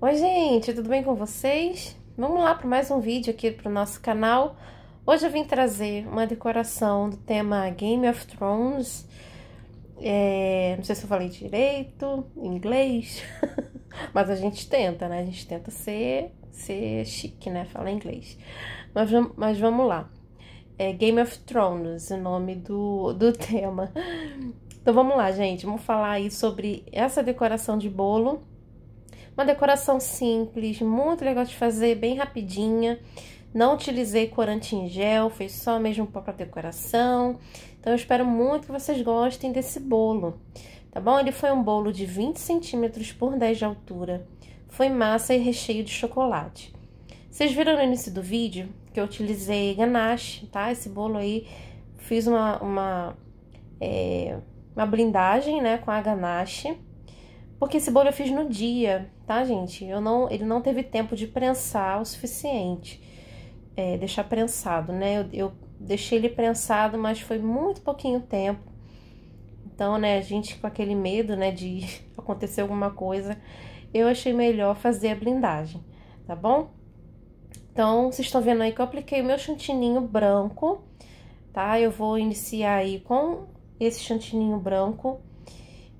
Oi gente, tudo bem com vocês? Vamos lá para mais um vídeo aqui para o nosso canal. Hoje eu vim trazer uma decoração do tema Game of Thrones. É, não sei se eu falei direito, inglês, mas a gente tenta, né? A gente tenta ser, ser chique, né? Falar inglês. Mas, mas vamos lá. É Game of Thrones, o nome do, do tema. Então vamos lá, gente. Vamos falar aí sobre essa decoração de bolo uma decoração simples, muito legal de fazer, bem rapidinha. Não utilizei corante em gel, foi só mesmo para decoração. Então, eu espero muito que vocês gostem desse bolo, tá bom? Ele foi um bolo de 20 centímetros por 10 de altura. Foi massa e recheio de chocolate. Vocês viram no início do vídeo que eu utilizei ganache, tá? Esse bolo aí, fiz uma, uma, é, uma blindagem, né, com a ganache. Porque esse bolo eu fiz no dia, tá, gente? Eu não, ele não teve tempo de prensar o suficiente. É, deixar prensado, né? Eu, eu deixei ele prensado, mas foi muito pouquinho tempo. Então, né, a gente com aquele medo, né, de acontecer alguma coisa, eu achei melhor fazer a blindagem, tá bom? Então, vocês estão vendo aí que eu apliquei o meu chantininho branco, tá? Eu vou iniciar aí com esse chantininho branco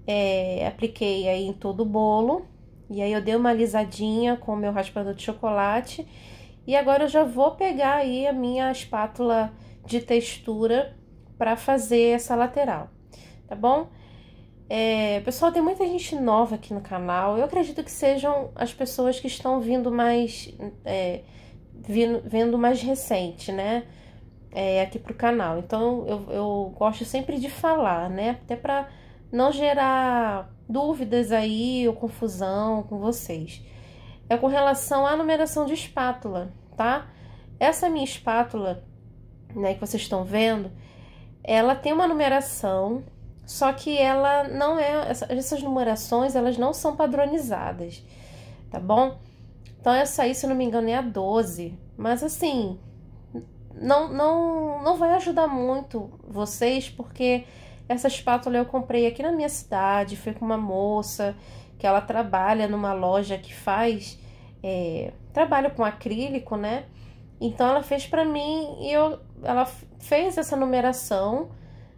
é, apliquei aí em todo o bolo. E aí eu dei uma alisadinha com o meu raspador de chocolate. E agora eu já vou pegar aí a minha espátula de textura para fazer essa lateral, tá bom? É, pessoal, tem muita gente nova aqui no canal. Eu acredito que sejam as pessoas que estão vindo mais... É, vindo, vendo mais recente, né? É, aqui pro canal. Então, eu, eu gosto sempre de falar, né? Até para não gerar dúvidas aí ou confusão com vocês. É com relação à numeração de espátula, tá? Essa minha espátula, né, que vocês estão vendo, ela tem uma numeração, só que ela não é essas numerações, elas não são padronizadas, tá bom? Então essa aí, se eu não me engano, é a 12, mas assim, não não não vai ajudar muito vocês porque essa espátula eu comprei aqui na minha cidade, foi com uma moça que ela trabalha numa loja que faz é, trabalho com acrílico, né? Então ela fez para mim e eu, ela fez essa numeração,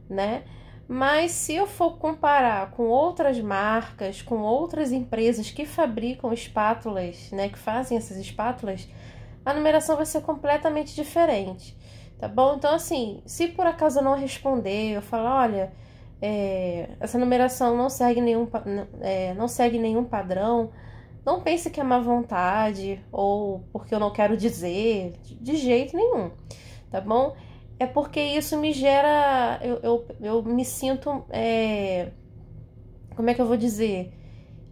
né? Mas se eu for comparar com outras marcas, com outras empresas que fabricam espátulas, né, que fazem essas espátulas, a numeração vai ser completamente diferente. Tá bom? Então, assim, se por acaso eu não responder, eu falar, olha, é, essa numeração não segue, nenhum, é, não segue nenhum padrão, não pense que é má vontade ou porque eu não quero dizer, de jeito nenhum, tá bom? É porque isso me gera, eu, eu, eu me sinto, é, como é que eu vou dizer?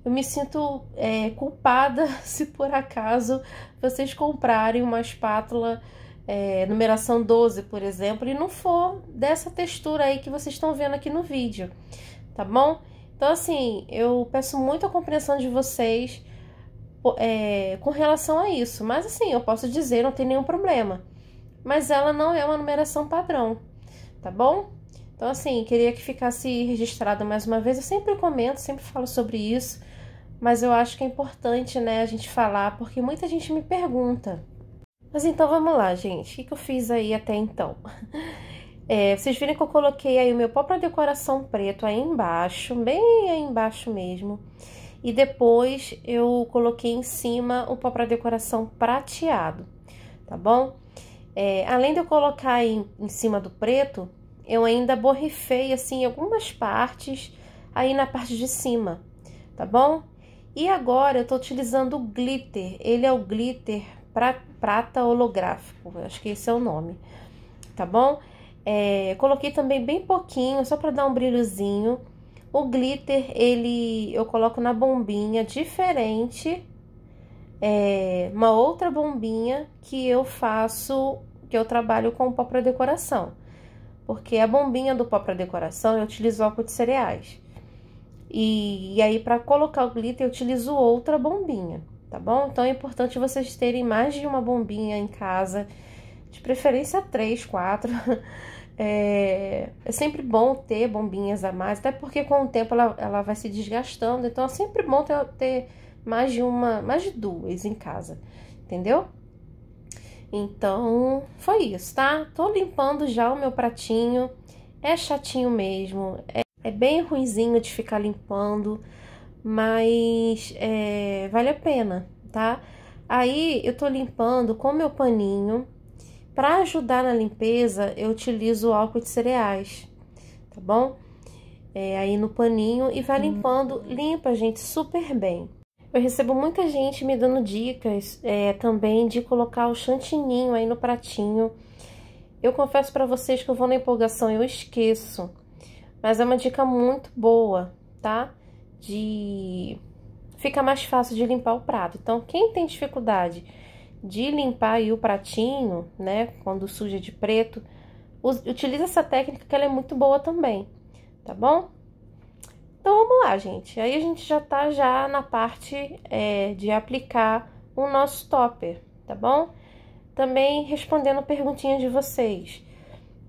Eu me sinto é, culpada se por acaso vocês comprarem uma espátula é, numeração 12, por exemplo, e não for dessa textura aí que vocês estão vendo aqui no vídeo, tá bom? Então, assim, eu peço muito a compreensão de vocês é, com relação a isso. Mas, assim, eu posso dizer, não tem nenhum problema. Mas ela não é uma numeração padrão, tá bom? Então, assim, queria que ficasse registrado mais uma vez. Eu sempre comento, sempre falo sobre isso. Mas eu acho que é importante, né, a gente falar, porque muita gente me pergunta. Mas então vamos lá, gente. O que, eu fiz aí até então? É, vocês viram que eu coloquei aí o meu próprio para decoração preto aí embaixo, bem aí embaixo mesmo. E depois eu coloquei em cima o pó para decoração prateado, tá bom? É, além de eu colocar em, em cima do preto, eu ainda borrifei assim algumas partes aí na parte de cima, tá bom? E agora eu tô utilizando o glitter, ele é o glitter pra, prata holográfico, acho que esse é o nome, tá bom? É, coloquei também bem pouquinho, só para dar um brilhozinho. O glitter, ele eu coloco na bombinha diferente, é, uma outra bombinha que eu faço, que eu trabalho com pó para decoração. Porque a bombinha do pó para decoração eu utilizo álcool de cereais. E, e aí, para colocar o glitter, eu utilizo outra bombinha tá bom? Então é importante vocês terem mais de uma bombinha em casa, de preferência três, quatro. É, é, sempre bom ter bombinhas a mais, até porque com o tempo ela, ela vai se desgastando, então é sempre bom ter, ter mais de uma, mais de duas em casa, entendeu? Então, foi isso, tá? Tô limpando já o meu pratinho. É chatinho mesmo, é, é bem ruinzinho de ficar limpando, mas é, vale a pena, tá? Aí eu tô limpando com meu paninho. Para ajudar na limpeza, eu utilizo o álcool de cereais, tá bom? É, aí no paninho e vai hum. limpando, limpa, gente, super bem. Eu recebo muita gente me dando dicas é, também de colocar o chantininho aí no pratinho. Eu confesso para vocês que eu vou na empolgação e eu esqueço, mas é uma dica muito boa, tá? de fica mais fácil de limpar o prato. Então, quem tem dificuldade de limpar o pratinho, né, quando suja de preto, utiliza essa técnica que ela é muito boa também, tá bom? Então, vamos lá, gente. Aí a gente já tá já na parte é, de aplicar o nosso topper, tá bom? Também respondendo perguntinhas de vocês.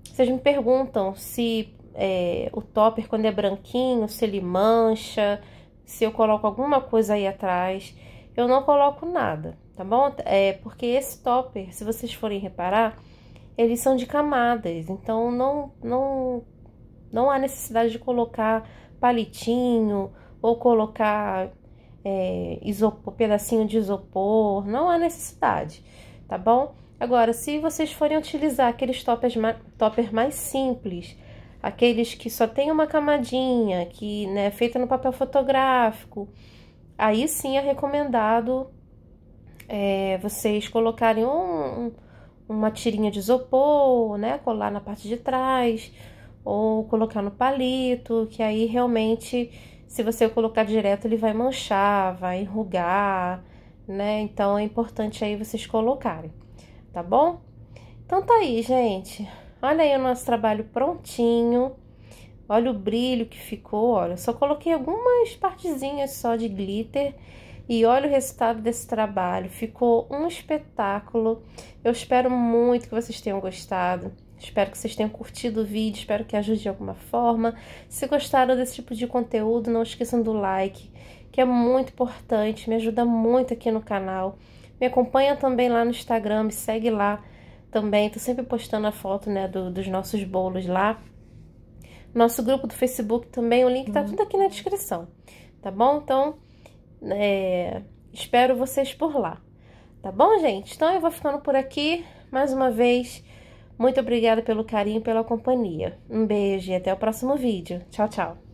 Vocês me perguntam se é, o topper quando é branquinho, se ele mancha, se eu coloco alguma coisa aí atrás. Eu não coloco nada, tá bom? É porque esse topper, se vocês forem reparar, eles são de camadas, então não, não, não há necessidade de colocar palitinho ou colocar é, isopor, pedacinho de isopor, não há necessidade, tá bom? Agora, se vocês forem utilizar aqueles toppers, toppers mais simples, aqueles que só tem uma camadinha, que né, é feita no papel fotográfico, aí sim é recomendado é, vocês colocarem um, uma tirinha de isopor, né, colar na parte de trás, ou colocar no palito, que aí realmente, se você colocar direto, ele vai manchar, vai enrugar, né? Então é importante aí vocês colocarem, tá bom? Então tá aí, gente. Olha aí o nosso trabalho prontinho. Olha o brilho que ficou, olha. Só coloquei algumas partezinhas só de glitter. E olha o resultado desse trabalho. Ficou um espetáculo. Eu espero muito que vocês tenham gostado. Espero que vocês tenham curtido o vídeo, espero que ajude de alguma forma. Se gostaram desse tipo de conteúdo, não esqueçam do like, que é muito importante, me ajuda muito aqui no canal. Me acompanha também lá no Instagram, me segue lá, também, tô sempre postando a foto, né, do, dos nossos bolos lá. Nosso grupo do Facebook também, o link tá uhum. tudo aqui na descrição, tá bom? Então, é, espero vocês por lá, tá bom, gente? Então, eu vou ficando por aqui, mais uma vez, muito obrigada pelo carinho, pela companhia. Um beijo e até o próximo vídeo. Tchau, tchau!